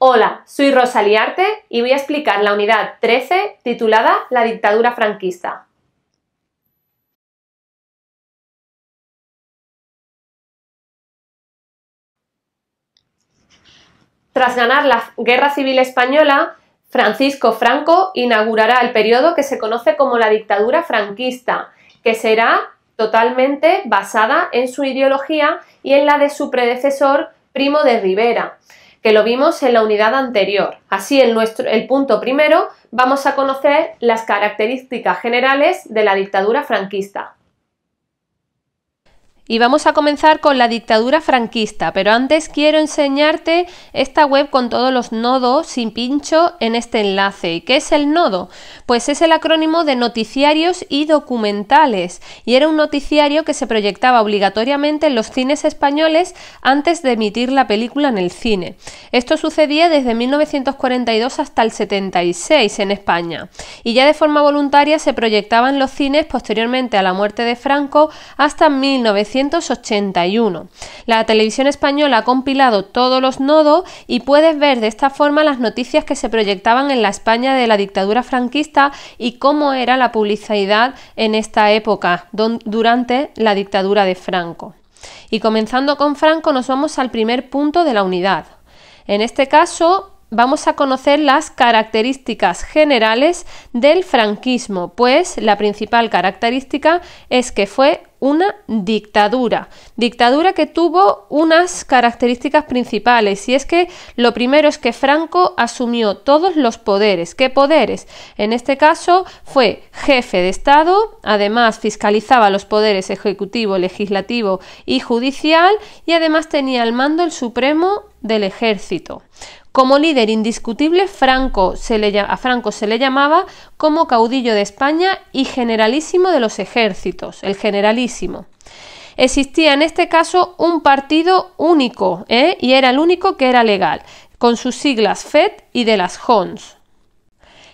Hola, soy Rosalía Arte y voy a explicar la unidad 13 titulada La dictadura franquista. Tras ganar la Guerra Civil Española, Francisco Franco inaugurará el periodo que se conoce como la dictadura franquista, que será totalmente basada en su ideología y en la de su predecesor Primo de Rivera que lo vimos en la unidad anterior. Así, en nuestro, el punto primero vamos a conocer las características generales de la dictadura franquista. Y vamos a comenzar con la dictadura franquista, pero antes quiero enseñarte esta web con todos los nodos sin pincho en este enlace. ¿Y qué es el nodo? Pues es el acrónimo de noticiarios y documentales, y era un noticiario que se proyectaba obligatoriamente en los cines españoles antes de emitir la película en el cine. Esto sucedía desde 1942 hasta el 76 en España, y ya de forma voluntaria se proyectaban los cines posteriormente a la muerte de Franco hasta 1900 1981. La televisión española ha compilado todos los nodos y puedes ver de esta forma las noticias que se proyectaban en la España de la dictadura franquista y cómo era la publicidad en esta época, durante la dictadura de Franco. Y comenzando con Franco nos vamos al primer punto de la unidad. En este caso, vamos a conocer las características generales del franquismo, pues la principal característica es que fue una dictadura. Dictadura que tuvo unas características principales y es que lo primero es que Franco asumió todos los poderes. ¿Qué poderes? En este caso fue jefe de Estado, además fiscalizaba los poderes ejecutivo, legislativo y judicial y además tenía el mando el Supremo del Ejército. Como líder indiscutible, Franco se le, a Franco se le llamaba como caudillo de España y generalísimo de los ejércitos, el generalísimo. Existía en este caso un partido único ¿eh? y era el único que era legal, con sus siglas FED y de las HONS.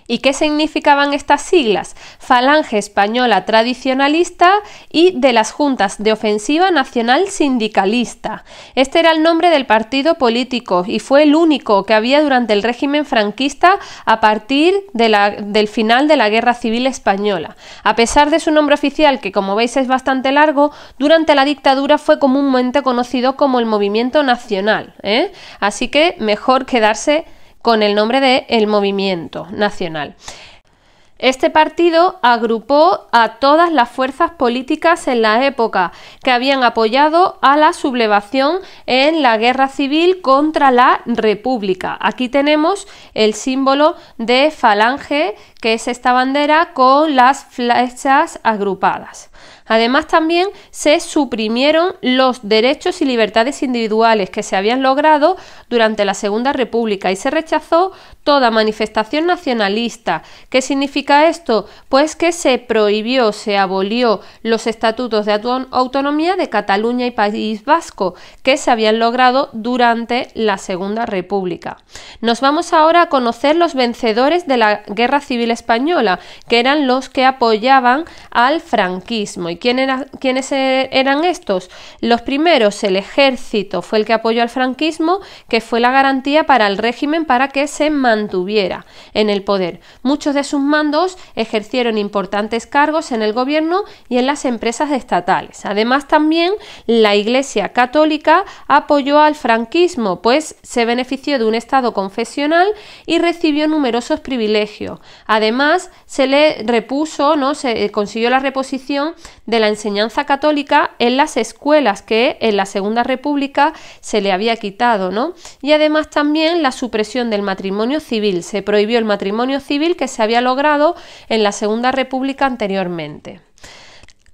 ¿Y qué significaban estas siglas? Falange Española Tradicionalista y de las Juntas de Ofensiva Nacional Sindicalista. Este era el nombre del partido político y fue el único que había durante el régimen franquista a partir del final de la Guerra Civil Española. A pesar de su nombre oficial, que como veis es bastante largo, durante la dictadura fue comúnmente conocido como el Movimiento Nacional. ¿eh? Así que mejor quedarse con el nombre de El Movimiento Nacional. Este partido agrupó a todas las fuerzas políticas en la época que habían apoyado a la sublevación en la guerra civil contra la República. Aquí tenemos el símbolo de falange, que es esta bandera con las flechas agrupadas. Además, también se suprimieron los derechos y libertades individuales que se habían logrado durante la Segunda República y se rechazó toda manifestación nacionalista. ¿Qué significa esto? Pues que se prohibió, se abolió los estatutos de autonomía de Cataluña y País Vasco que se habían logrado durante la Segunda República. Nos vamos ahora a conocer los vencedores de la Guerra Civil Española, que eran los que apoyaban al franquismo. ¿Y quién quiénes e-, eran estos? Los primeros, el ejército fue el que apoyó al franquismo, que fue la garantía para el régimen para que se mantuviera en el poder. Muchos de sus mandos ejercieron importantes cargos en el gobierno y en las empresas estatales. Además, también la Iglesia Católica apoyó al franquismo, pues se benefició de un Estado confesional y recibió numerosos privilegios. Además, se le repuso, ¿no? se eh, consiguió la reposición de la enseñanza católica en las escuelas que en la Segunda República se le había quitado, ¿no? Y además también la supresión del matrimonio civil, se prohibió el matrimonio civil que se había logrado en la Segunda República anteriormente.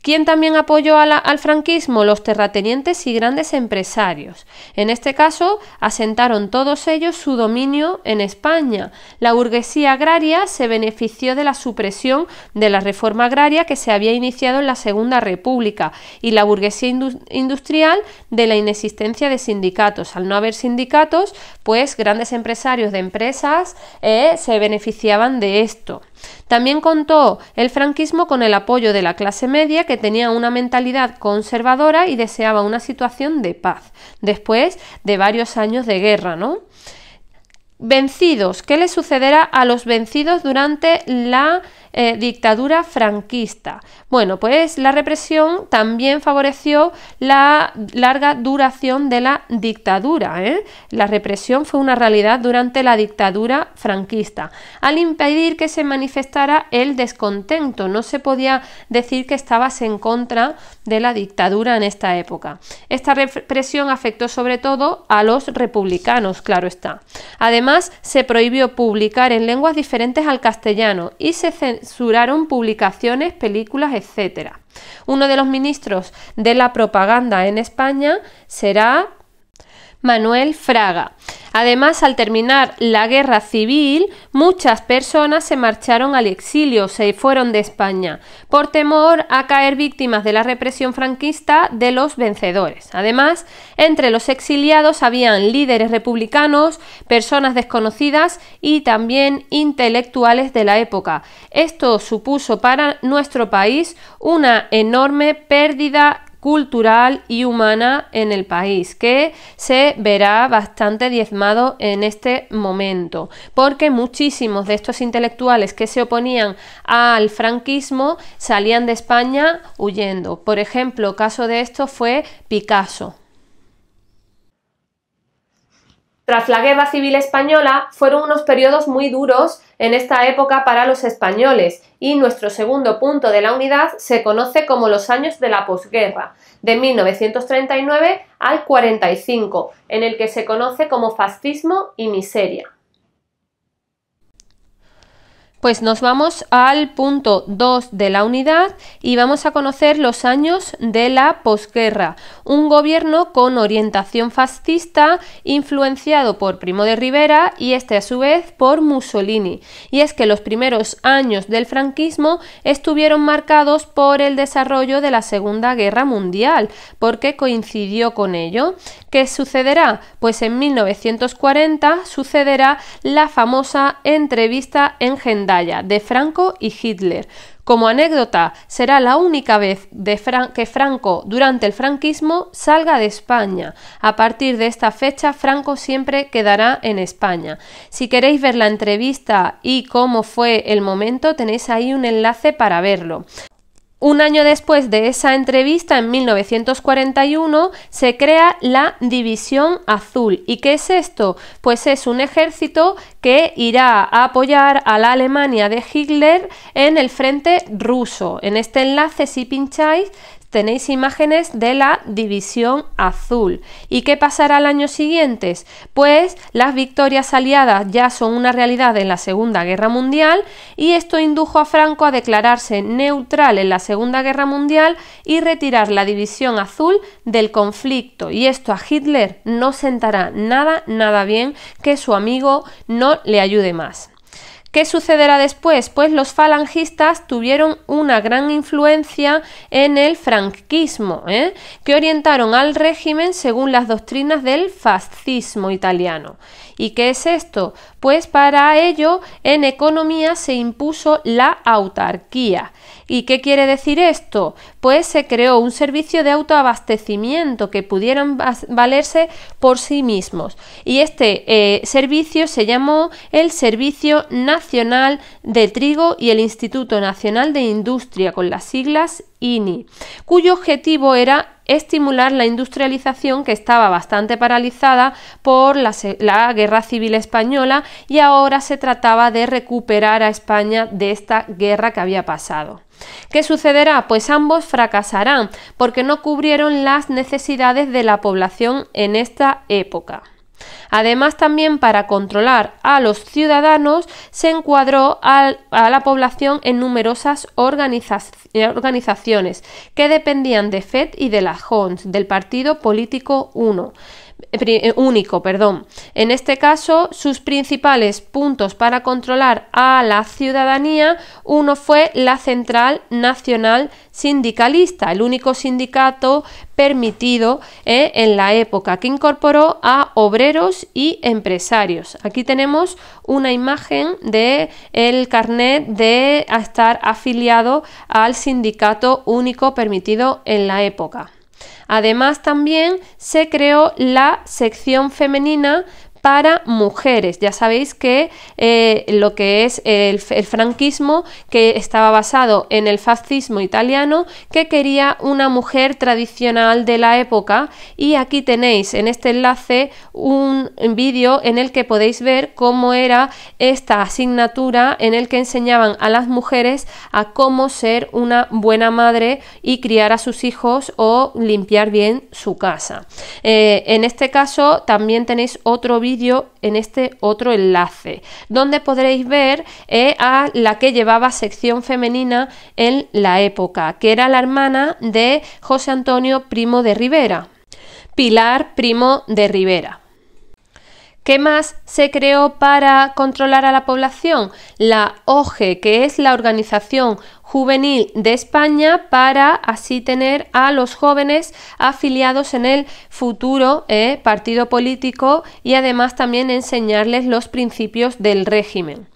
¿Quién también apoyó al franquismo? Los terratenientes y grandes empresarios. En este caso, asentaron todos ellos su dominio en España. La burguesía agraria se benefició de la supresión de la reforma agraria que se había iniciado en la Segunda República y la burguesía industrial de la inexistencia de sindicatos. Al no haber sindicatos, pues grandes empresarios de empresas eh, se beneficiaban de esto. También contó el franquismo con el apoyo de la clase media que tenía una mentalidad conservadora y deseaba una situación de paz, después de varios años de guerra, ¿no? Vencidos, ¿qué le sucederá a los vencidos durante la eh, dictadura franquista. Bueno, pues la represión también favoreció la larga duración de la dictadura. ¿eh? La represión fue una realidad durante la dictadura franquista, al impedir que se manifestara el descontento. No se podía decir que estabas en contra de la dictadura en esta época. Esta represión afectó sobre todo a los republicanos, claro está. Además, se prohibió publicar en lenguas diferentes al castellano y se censuraron publicaciones, películas, etc. Uno de los ministros de la propaganda en España será Manuel Fraga. Además, al terminar la guerra civil, muchas personas se marcharon al exilio, se fueron de España, por temor a caer víctimas de la represión franquista de los vencedores. Además, entre los exiliados habían líderes republicanos, personas desconocidas y también intelectuales de la época. Esto supuso para nuestro país una enorme pérdida cultural y humana en el país, que se verá bastante diezmado en este momento, porque muchísimos de estos intelectuales que se oponían al franquismo salían de España huyendo. Por ejemplo, caso de esto fue Picasso. Tras la Guerra Civil Española fueron unos periodos muy duros en esta época para los españoles y nuestro segundo punto de la unidad se conoce como los años de la posguerra, de 1939 al 45, en el que se conoce como fascismo y miseria. Pues nos vamos al punto 2 de la unidad y vamos a conocer los años de la posguerra, un gobierno con orientación fascista influenciado por Primo de Rivera y este a su vez por Mussolini. Y es que los primeros años del franquismo estuvieron marcados por el desarrollo de la Segunda Guerra Mundial, porque coincidió con ello. ¿Qué sucederá? Pues en 1940 sucederá la famosa entrevista en Gendarme de Franco y Hitler. Como anécdota, será la única vez de que Franco, durante el franquismo, salga de España. A partir de esta fecha, Franco siempre quedará en España. Si queréis ver la entrevista y cómo fue el momento, tenéis ahí un enlace para verlo. Un año después de esa entrevista, en 1941, se crea la División Azul. ¿Y qué es esto? Pues es un ejército que irá a apoyar a la Alemania de Hitler en el frente ruso. En este enlace, si pincháis, tenéis imágenes de la división azul. ¿Y qué pasará al año siguiente? Pues las victorias aliadas ya son una realidad en la Segunda Guerra Mundial y esto indujo a Franco a declararse neutral en la Segunda Guerra Mundial y retirar la división azul del conflicto. Y esto a Hitler no sentará nada, nada bien que su amigo no le ayude más. ¿Qué sucederá después? Pues los falangistas tuvieron una gran influencia en el franquismo, ¿eh? que orientaron al régimen según las doctrinas del fascismo italiano. ¿Y qué es esto? Pues para ello en economía se impuso la autarquía. ¿Y qué quiere decir esto? Pues se creó un servicio de autoabastecimiento que pudieran valerse por sí mismos. Y este eh, servicio se llamó el Servicio Nacional de Trigo y el Instituto Nacional de Industria, con las siglas INI, cuyo objetivo era estimular la industrialización que estaba bastante paralizada por la, Guerra Civil Española y ahora se trataba de recuperar a España de esta guerra que había pasado. ¿Qué sucederá? Pues ambos fracasarán porque no cubrieron las necesidades de la población en esta época. Además, también para controlar a los ciudadanos se encuadró a la población en numerosas eh, organizaciones que dependían de FED y de la JONS, del Partido Político 1. Eh, único, perdón. En este caso, sus principales puntos para controlar a la ciudadanía, uno fue la Central Nacional Sindicalista, el único sindicato permitido eh, en la época, que incorporó a obreros y empresarios. Aquí tenemos una imagen de el carnet de estar afiliado al sindicato único permitido en la época. Además, también se creó la sección femenina para mujeres. Ya sabéis que eh, lo que es el, franquismo, que estaba basado en el fascismo italiano, que quería una mujer tradicional de la época. Y aquí tenéis en este enlace un vídeo en el que podéis ver cómo era esta asignatura en el que enseñaban a las mujeres a cómo ser una buena madre y criar a sus hijos o limpiar bien su casa. Eh, en este caso también tenéis otro vídeo en este otro enlace, donde podréis ver eh, a la que llevaba sección femenina en la época, que era la hermana de José Antonio Primo de Rivera, Pilar Primo de Rivera. ¿Qué más se creó para controlar a la población? La OGE, que es la Organización Juvenil de España, para así tener a los jóvenes afiliados en el futuro eh, partido político y además también enseñarles los principios del régimen.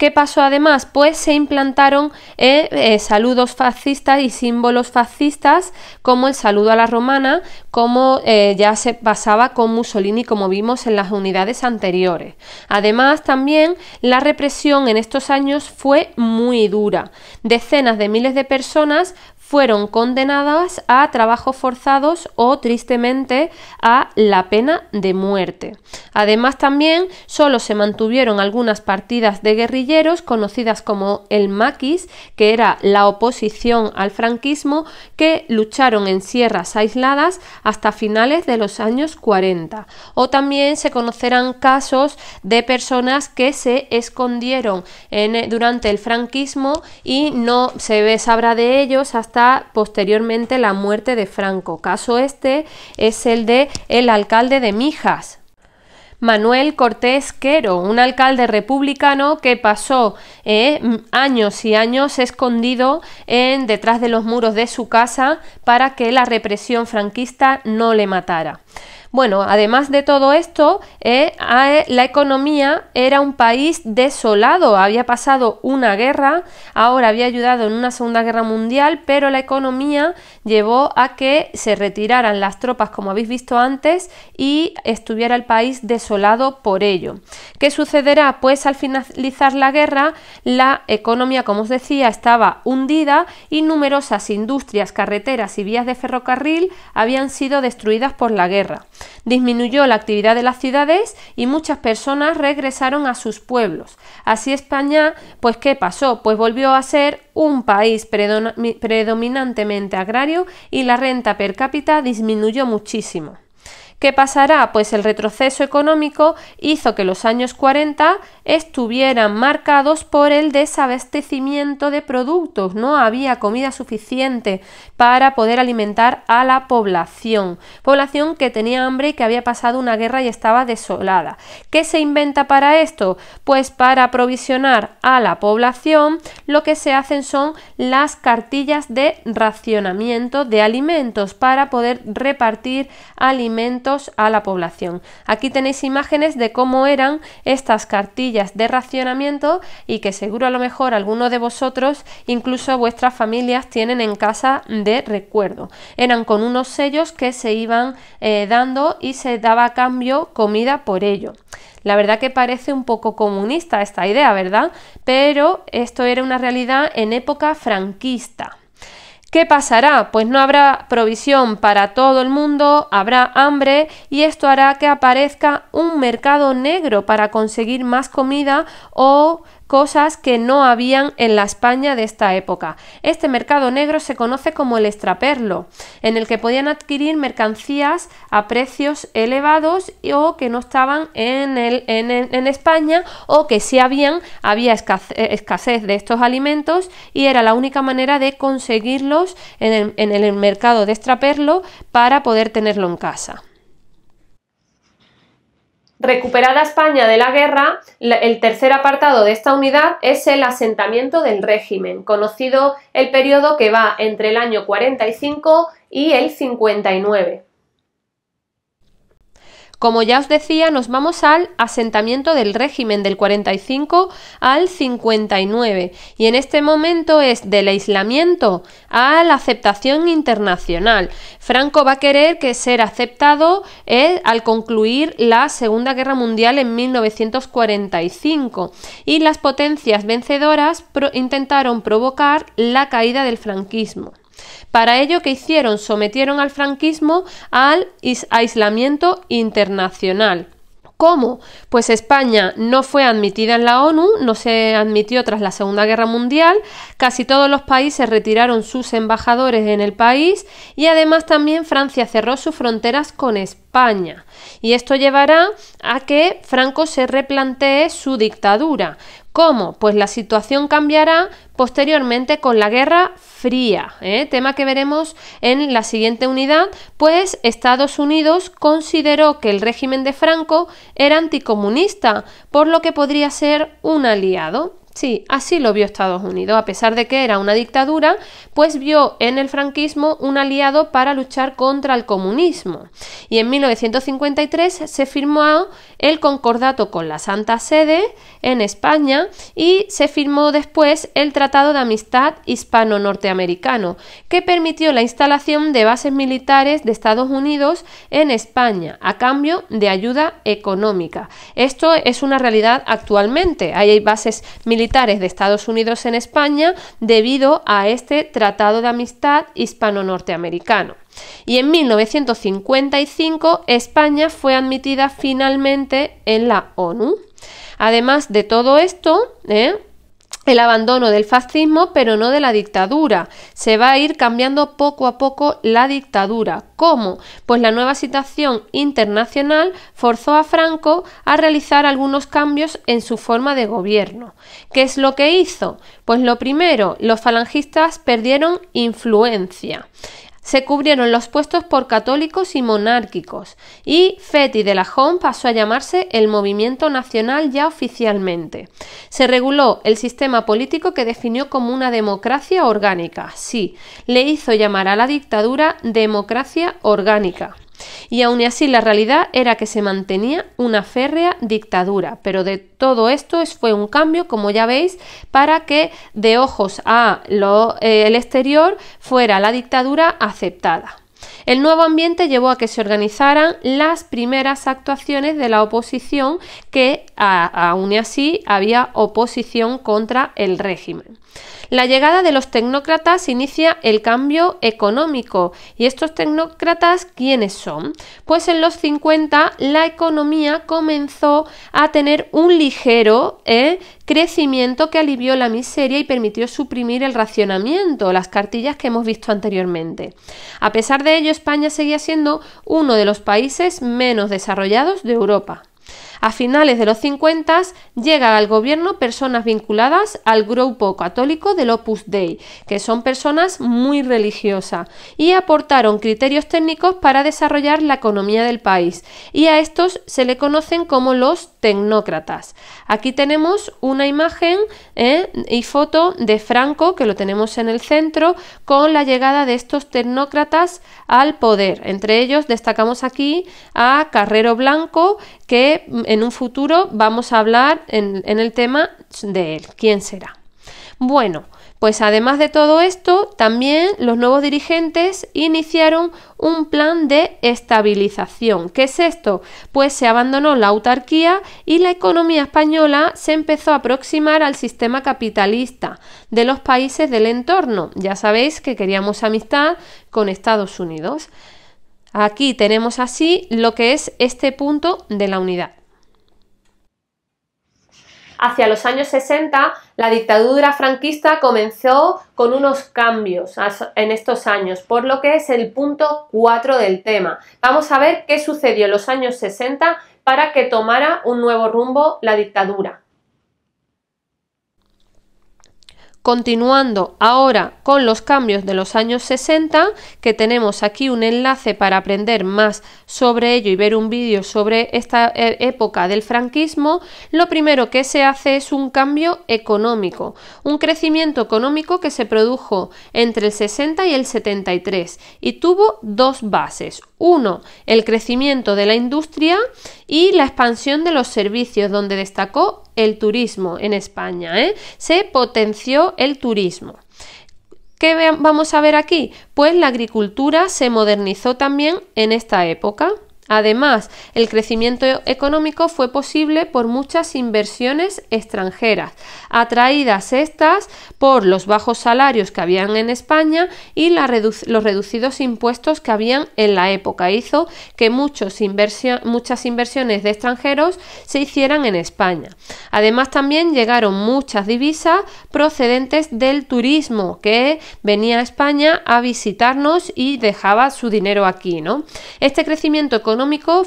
¿Qué pasó además? Pues se implantaron eh, eh, saludos fascistas y símbolos fascistas como el saludo a la romana, como eh, ya se pasaba con Mussolini, como vimos en las unidades anteriores. Además, también la represión en estos años fue muy dura. Decenas de miles de personas fueron condenadas a trabajos forzados o tristemente a la pena de muerte. Además también solo se mantuvieron algunas partidas de guerrilleros conocidas como el maquis, que era la oposición al franquismo, que lucharon en sierras aisladas hasta finales de los años 40. O también se conocerán casos de personas que se escondieron durante el franquismo y no se sabrá de ellos hasta posteriormente la muerte de Franco. Caso este es el de el alcalde de Mijas, Manuel Cortés Quero, un alcalde republicano que pasó eh, años y años escondido en, detrás de los muros de su casa para que la represión franquista no le matara. Bueno, además de todo esto, eh, eh, la economía era un país desolado, había pasado una guerra, ahora había ayudado en una Segunda Guerra Mundial, pero la economía llevó a que se retiraran las tropas, como habéis visto antes, y estuviera el país desolado por ello. ¿Qué sucederá? Pues al finalizar la guerra, la economía, como os decía, estaba hundida y numerosas industrias, carreteras y vías de ferrocarril habían sido destruidas por la guerra. Disminuyó la actividad de las ciudades y muchas personas regresaron a sus pueblos. Así España, pues ¿qué pasó? Pues volvió a ser un país predominantemente agrario y la renta per cápita disminuyó muchísimo. ¿Qué pasará? Pues el retroceso económico hizo que los años 40 estuvieran marcados por el desabastecimiento de productos. No había comida suficiente para poder alimentar a la población. Población que tenía hambre y que había pasado una guerra y estaba desolada. ¿Qué se inventa para esto? Pues para aprovisionar a la población lo que se hacen son las cartillas de racionamiento de alimentos para poder repartir alimentos a la población. Aquí tenéis imágenes de cómo eran estas cartillas de racionamiento y que seguro a lo mejor alguno de vosotros, incluso vuestras familias, tienen en casa de recuerdo. Eran con unos sellos que se iban eh, dando y se daba a cambio comida por ello. La verdad que parece un poco comunista esta idea, ¿verdad? Pero esto era una realidad en época franquista. ¿Qué pasará? Pues no habrá provisión para todo el mundo, habrá hambre y esto hará que aparezca un mercado negro para conseguir más comida o cosas que no habían en la España de esta época. Este mercado negro se conoce como el extraperlo, en el que podían adquirir mercancías a precios elevados o que no estaban en, España o que si habían, había eh, escasez de estos alimentos y era la única manera de conseguirlos en el mercado de extraperlo para poder tenerlo en casa. Recuperada España de la guerra, el tercer apartado de esta unidad es el asentamiento del régimen, conocido el periodo que va entre el año 45 y el 59. Como ya os decía, nos vamos al asentamiento del régimen del 45 al 59 y en este momento es del aislamiento a la aceptación internacional. Franco va a querer que ser aceptado eh, al concluir la Segunda Guerra Mundial en 1945 y las potencias vencedoras intentaron provocar la caída del franquismo. Para ello, ¿qué hicieron? Sometieron al franquismo al aislamiento internacional. ¿Cómo? Pues España no fue admitida en la ONU, no se admitió tras la Segunda Guerra Mundial, casi todos los países retiraron sus embajadores en el país y además también Francia cerró sus fronteras con España. Y esto llevará a que Franco se replantee su dictadura, ¿Cómo? Pues la situación cambiará posteriormente con la Guerra Fría, ¿eh? tema que veremos en la siguiente unidad, pues Estados Unidos consideró que el régimen de Franco era anticomunista, por lo que podría ser un aliado. Sí, así lo vio Estados Unidos, a pesar de que era una dictadura, pues vio en el franquismo un aliado para luchar contra el comunismo. Y en 1953 se firmó el concordato con la Santa Sede en España y se firmó después el Tratado de Amistad Hispano-Norteamericano, que permitió la instalación de bases militares de Estados Unidos en España a cambio de ayuda económica. Esto es una realidad actualmente. Hay bases militares de Estados Unidos en España debido a este Tratado de Amistad Hispano-Norteamericano. Y en 1955 España fue admitida finalmente en la ONU. Además de todo esto, ¿eh? el abandono del fascismo, pero no de la dictadura. Se va a ir cambiando poco a poco la dictadura. ¿Cómo? Pues la nueva situación internacional forzó a Franco a realizar algunos cambios en su forma de gobierno. ¿Qué es lo que hizo? Pues lo primero, los falangistas perdieron influencia. Se cubrieron los puestos por católicos y monárquicos, y Feti de la Home pasó a llamarse el Movimiento Nacional ya oficialmente. Se reguló el sistema político que definió como una democracia orgánica. Sí, le hizo llamar a la dictadura democracia orgánica. Y aun así la realidad era que se mantenía una férrea dictadura, pero de todo esto fue un cambio, como ya veis, para que de ojos a lo, eh, el exterior fuera la dictadura aceptada. El nuevo ambiente llevó a que se organizaran las primeras actuaciones de la oposición, que aún así había oposición contra el régimen. La llegada de los tecnócratas inicia el cambio económico. ¿Y estos tecnócratas quiénes son? Pues en los 50 la economía comenzó a tener un ligero eh, crecimiento que alivió la miseria y permitió suprimir el racionamiento, las cartillas que hemos visto anteriormente. A pesar de ello, España seguía siendo uno de los países menos desarrollados de Europa. A finales de los 50 llega al gobierno personas vinculadas al grupo católico del Opus Dei, que son personas muy religiosas, y aportaron criterios técnicos para desarrollar la economía del país, y a estos se le conocen como los tecnócratas. Aquí tenemos una imagen ¿eh? y foto de Franco, que lo tenemos en el centro, con la llegada de estos tecnócratas al poder. Entre ellos destacamos aquí a Carrero Blanco, que en un futuro vamos a hablar en, en el tema de él. ¿Quién será? Bueno, pues además de todo esto, también los nuevos dirigentes iniciaron un plan de estabilización. ¿Qué es esto? Pues se abandonó la autarquía y la economía española se empezó a aproximar al sistema capitalista de los países del entorno. Ya sabéis que queríamos amistad con Estados Unidos. Aquí tenemos así lo que es este punto de la unidad hacia los años 60, la dictadura franquista comenzó con unos cambios en estos años, por lo que es el punto 4 del tema. Vamos a ver qué sucedió en los años 60 para que tomara un nuevo rumbo la dictadura. Continuando ahora con los cambios de los años 60, que tenemos aquí un enlace para aprender más sobre ello y ver un vídeo sobre esta eh, época del franquismo, lo primero que se hace es un cambio económico, un crecimiento económico que se produjo entre el 60 y el 73 y tuvo dos bases. Uno, el crecimiento de la industria y la expansión de los servicios, donde destacó el turismo en España. ¿eh? Se potenció el turismo. ¿Qué vamos a ver aquí? Pues la agricultura se modernizó también en esta época. Además, el crecimiento económico fue posible por muchas inversiones extranjeras, atraídas estas por los bajos salarios que habían en España y los reducidos impuestos que habían en la época. Hizo que muchas inversiones de extranjeros se hicieran en España. Además, también llegaron muchas divisas procedentes del turismo que venía a España a visitarnos y dejaba su dinero aquí, ¿no? Este crecimiento económico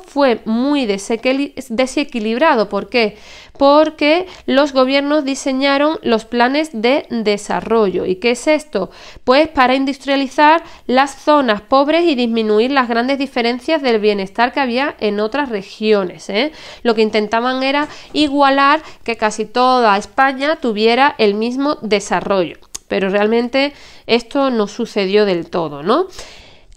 fue muy desequilibrado. ¿Por qué? Porque los gobiernos diseñaron los planes de desarrollo. ¿Y qué es esto? Pues para industrializar las zonas pobres y disminuir las grandes diferencias del bienestar que había en otras regiones. ¿eh? Lo que intentaban era igualar que casi toda España tuviera el mismo desarrollo. Pero realmente esto no sucedió del todo, ¿no?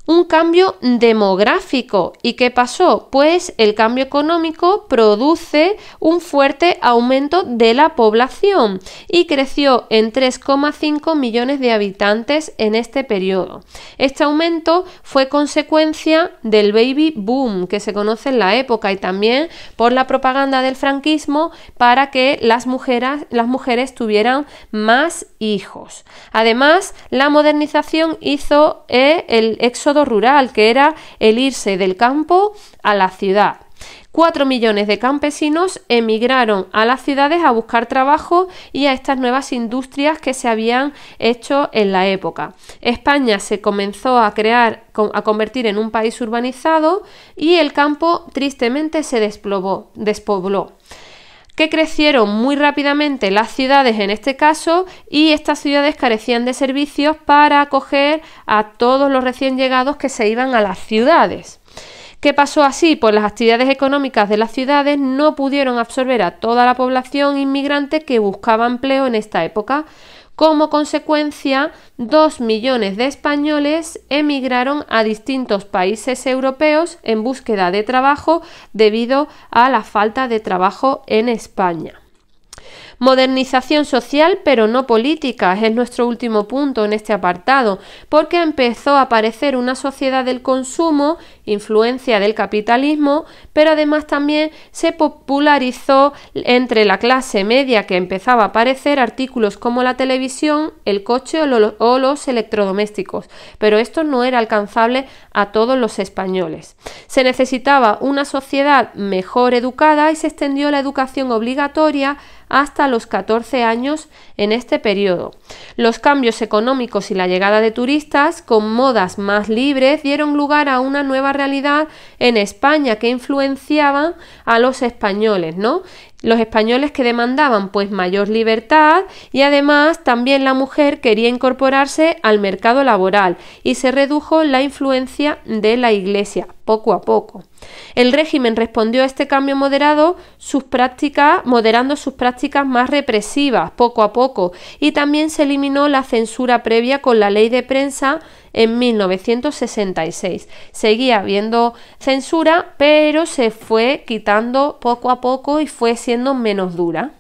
un cambio demográfico. ¿Y qué pasó? Pues el cambio económico produce un fuerte aumento de la población y creció en 3,5 millones de habitantes en este periodo. Este aumento fue consecuencia del baby boom que se conoce en la época y también por la propaganda del franquismo para que las mujeres, las mujeres tuvieran más hijos. Además, la modernización hizo eh, el éxodo rural, que era el irse del campo a la ciudad. Cuatro millones de campesinos emigraron a las ciudades a buscar trabajo y a estas nuevas industrias que se habían hecho en la época. España se comenzó a crear, a convertir en un país urbanizado y el campo tristemente se despobló que crecieron muy rápidamente las ciudades en este caso y estas ciudades carecían de servicios para acoger a todos los recién llegados que se iban a las ciudades. ¿Qué pasó así? Pues las actividades económicas de las ciudades no pudieron absorber a toda la población inmigrante que buscaba empleo en esta época. Como consecuencia, dos millones de españoles emigraron a distintos países europeos en búsqueda de trabajo debido a la falta de trabajo en España. Modernización social pero no política es nuestro último punto en este apartado, porque empezó a aparecer una sociedad del consumo, influencia del capitalismo, pero además también se popularizó entre la clase media que empezaba a aparecer artículos como la televisión, el coche o, los electrodomésticos, pero esto no era alcanzable a todos los españoles. Se necesitaba una sociedad mejor educada y se extendió la educación obligatoria hasta los 14 años en este periodo. Los cambios económicos y la llegada de turistas con modas más libres dieron lugar a una nueva realidad en España que influenciaba a los españoles, ¿no? los españoles que demandaban pues mayor libertad y además también la mujer quería incorporarse al mercado laboral y se redujo la influencia de la Iglesia poco a poco. El régimen respondió a este cambio moderado sus prácticas, moderando sus prácticas más represivas poco a poco y también se eliminó la censura previa con la ley de prensa en 1966. Seguía habiendo censura, pero se fue quitando poco a poco y fue siendo menos dura.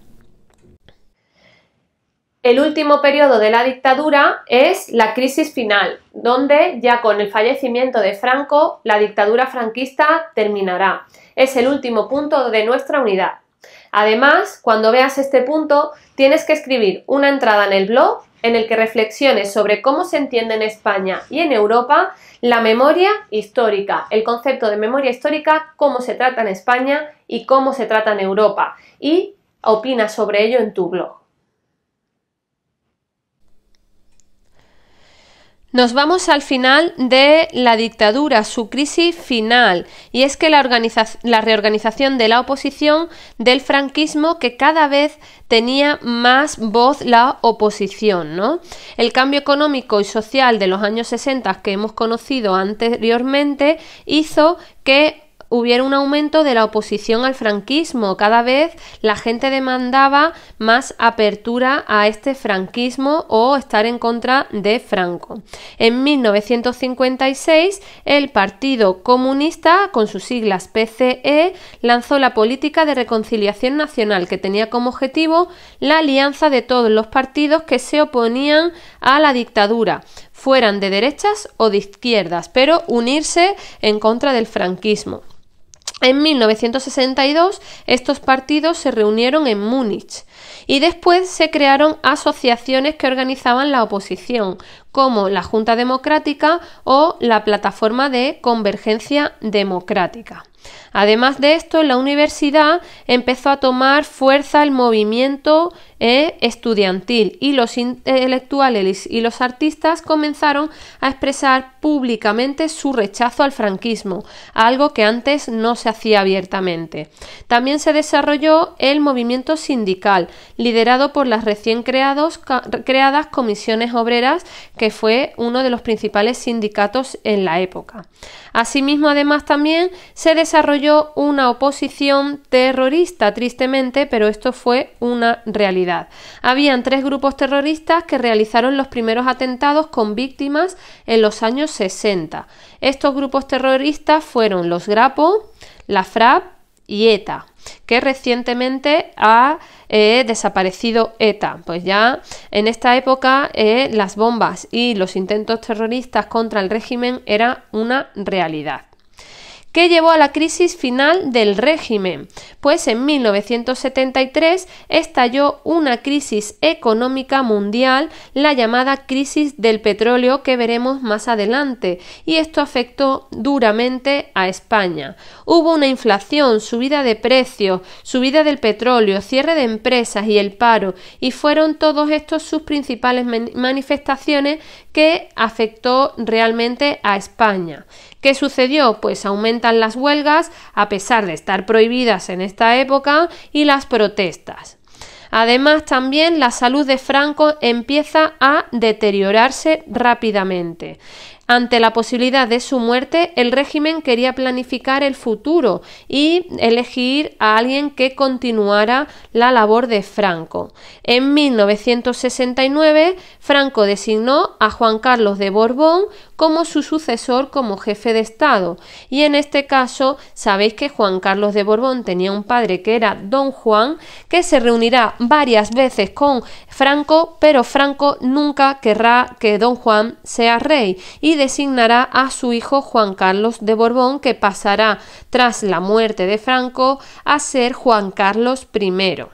El último periodo de la dictadura es la crisis final, donde ya con el fallecimiento de Franco la dictadura franquista terminará. Es el último punto de nuestra unidad. Además, cuando veas este punto, tienes que escribir una entrada en el blog en el que reflexiones sobre cómo se entiende en España y en Europa la memoria histórica, el concepto de memoria histórica, cómo se trata en España y cómo se trata en Europa, y opinas sobre ello en tu blog. Nos vamos al final de la dictadura, su crisis final, y es que la, reorganización de la oposición del franquismo que cada vez tenía más voz la oposición, ¿no? El cambio económico y social de los años 60 que hemos conocido anteriormente hizo que hubiera un aumento de la oposición al franquismo. Cada vez la gente demandaba más apertura a este franquismo o estar en contra de Franco. En 1956, el Partido Comunista, con sus siglas PCE, lanzó la política de reconciliación nacional que tenía como objetivo la alianza de todos los partidos que se oponían a la dictadura, fueran de derechas o de izquierdas, pero unirse en contra del franquismo. En 1962 estos partidos se reunieron en Múnich y después se crearon asociaciones que organizaban la oposición, como la Junta Democrática o la Plataforma de Convergencia Democrática. Además de esto, en la universidad empezó a tomar fuerza el movimiento e estudiantil y los intelectuales y los artistas comenzaron a expresar públicamente su rechazo al franquismo, algo que antes no se hacía abiertamente. También se desarrolló el movimiento sindical, liderado por las recién creadas comisiones obreras, que fue uno de los principales sindicatos en la época. Asimismo, además, también se desarrolló una oposición terrorista, tristemente, pero esto fue una realidad. Habían tres grupos terroristas que realizaron los primeros atentados con víctimas en los años 60. Estos grupos terroristas fueron los Grapo, la FRAP y ETA que recientemente ha eh, desaparecido ETA. Pues ya en esta época eh, las bombas y los intentos terroristas contra el régimen era una realidad que llevó a la crisis final del régimen, pues en 1973 estalló una crisis económica mundial, la llamada crisis del petróleo que veremos más adelante, y esto afectó duramente a España. Hubo una inflación, subida de precios, subida del petróleo, cierre de empresas y el paro, y fueron todos estos sus principales manifestaciones que afectó realmente a España. ¿Qué sucedió? Pues aumentan las huelgas a pesar de estar prohibidas en esta época y las protestas. Además, también la salud de Franco empieza a deteriorarse rápidamente. Ante la posibilidad de su muerte, el régimen quería planificar el futuro y elegir a alguien que continuara la labor de Franco. En 1969, Franco designó a Juan Carlos de Borbón como su sucesor como jefe de Estado. Y en este caso, sabéis que Juan Carlos de Borbón tenía un padre que era don Juan, que se reunirá varias veces con Franco, pero Franco nunca querrá que don Juan sea rey. Y designará a su hijo Juan Carlos de Borbón, que pasará tras la muerte de Franco a ser Juan Carlos I.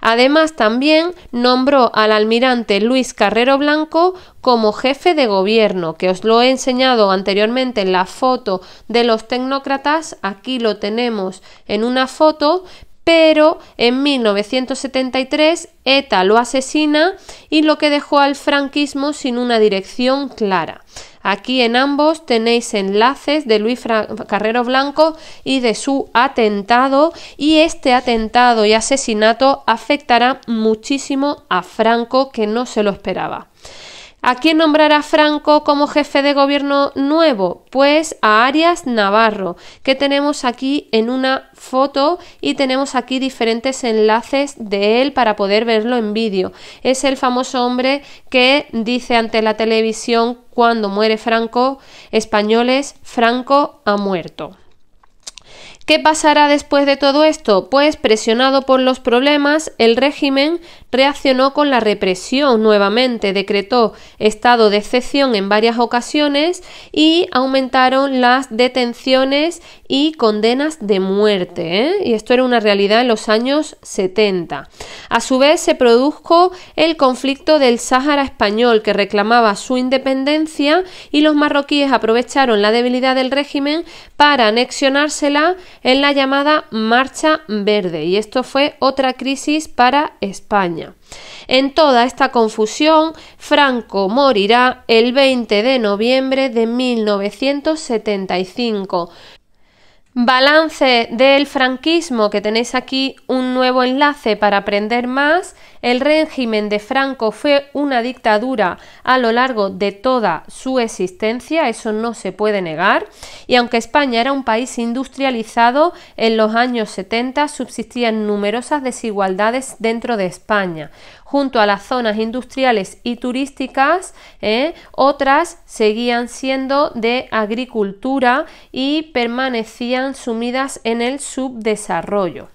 Además, también nombró al almirante Luis Carrero Blanco como jefe de gobierno, que os lo he enseñado anteriormente en la foto de los tecnócratas. Aquí lo tenemos en una foto, pero en 1973 ETA lo asesina y lo que dejó al franquismo sin una dirección clara. Aquí en ambos tenéis enlaces de Luis Carrero Blanco y de su atentado y este atentado y asesinato afectará muchísimo a Franco que no se lo esperaba. ¿A quién nombrará Franco como jefe de gobierno nuevo? Pues a Arias Navarro, que tenemos aquí en una foto y tenemos aquí diferentes enlaces de él para poder verlo en vídeo. Es el famoso hombre que dice ante la televisión cuando muere Franco, españoles, Franco ha muerto. ¿Qué pasará después de todo esto? Pues presionado por los problemas, el régimen reaccionó con la represión nuevamente, decretó estado de excepción en varias ocasiones y aumentaron las detenciones y condenas de muerte. ¿eh? Y esto era una realidad en los años 70. A su vez se produjo el conflicto del Sáhara español que reclamaba su independencia y los marroquíes aprovecharon la debilidad del régimen para anexionársela en la llamada Marcha Verde. Y esto fue otra crisis para España. En toda esta confusión, Franco morirá el 20 de noviembre de 1975. Balance del franquismo, que tenéis aquí un nuevo enlace para aprender más el régimen de Franco fue una dictadura a lo largo de toda su existencia, eso no se puede negar, y aunque España era un país industrializado, en los años 70 subsistían numerosas desigualdades dentro de España junto a las zonas industriales y turísticas, ¿eh? otras seguían siendo de agricultura y permanecían sumidas en el subdesarrollo.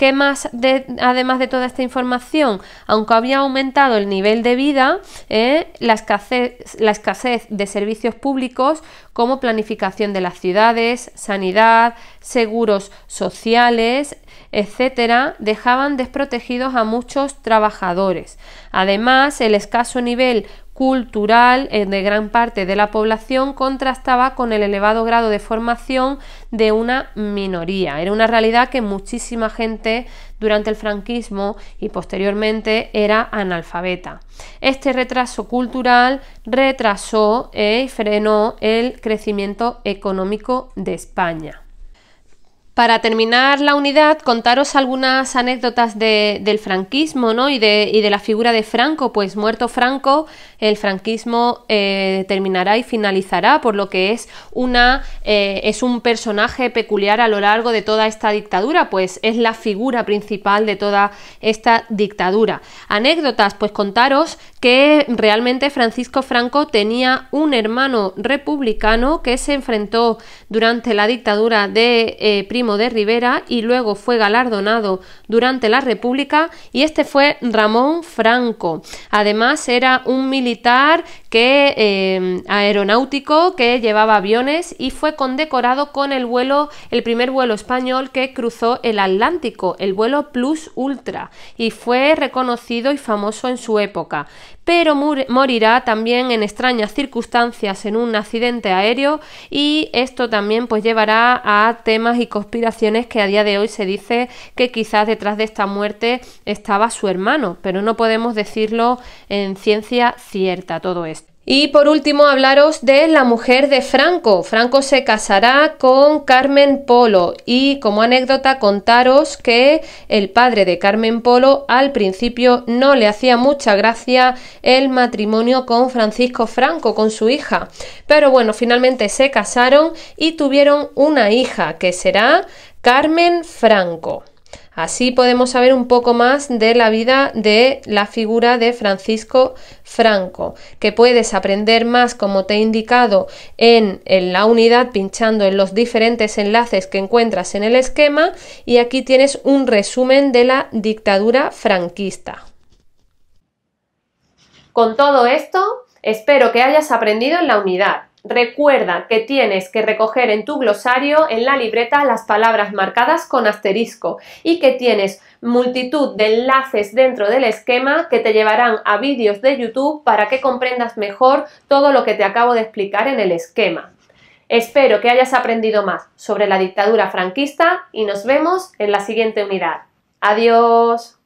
¿Qué más, de, además de toda esta información? Aunque había aumentado el nivel de vida, eh, la, escasez, la escasez de servicios públicos como planificación de las ciudades, sanidad, seguros sociales, etcétera, dejaban desprotegidos a muchos trabajadores. Además, el escaso nivel cultural eh, de gran parte de la población contrastaba con el elevado grado de formación de una minoría. Era una realidad que muchísima gente durante el franquismo y posteriormente era analfabeta. Este retraso cultural retrasó eh, y frenó el crecimiento económico de España. Para terminar la unidad, contaros algunas anécdotas del franquismo ¿no? y, de, la figura de Franco, pues muerto Franco, el franquismo eh, terminará y finalizará, por lo que es, una, eh, es un personaje peculiar a lo largo de toda esta dictadura, pues es la figura principal de toda esta dictadura. Anécdotas, pues contaros que realmente Francisco Franco tenía un hermano republicano que se enfrentó durante la dictadura de eh, Primo de Rivera y luego fue galardonado durante la República y este fue Ramón Franco. Además era un militar que, em, aeronáutico que llevaba aviones y fue condecorado con el vuelo, el primer vuelo español que cruzó el Atlántico, el vuelo Plus Ultra, y fue reconocido y famoso en su época. Pero morirá también en extrañas circunstancias en un accidente aéreo y esto también pues llevará a temas y conspiraciones que a día de hoy se dice que quizás detrás de esta muerte estaba su hermano, pero no podemos decirlo en ciencia cierta todo esto. Y por último, hablaros de la mujer de Franco. Franco se casará con Carmen Polo y como anécdota contaros que el padre de Carmen Polo al principio no le hacía mucha gracia el matrimonio con Francisco Franco, con su hija. Pero bueno, finalmente se casaron y tuvieron una hija que será Carmen Franco. Así podemos saber un poco más de la vida de la figura de Francisco Franco, que puedes aprender más como te he indicado en, la unidad pinchando en los diferentes enlaces que encuentras en el esquema y aquí tienes un resumen de la dictadura franquista. Con todo esto, espero que hayas aprendido en la unidad. Recuerda que tienes que recoger en tu glosario, en la libreta, las palabras marcadas con asterisco y que tienes multitud de enlaces dentro del esquema que te llevarán a vídeos de YouTube para que comprendas mejor todo lo que te acabo de explicar en el esquema. Espero que hayas aprendido más sobre la dictadura franquista y nos vemos en la siguiente unidad. Adiós.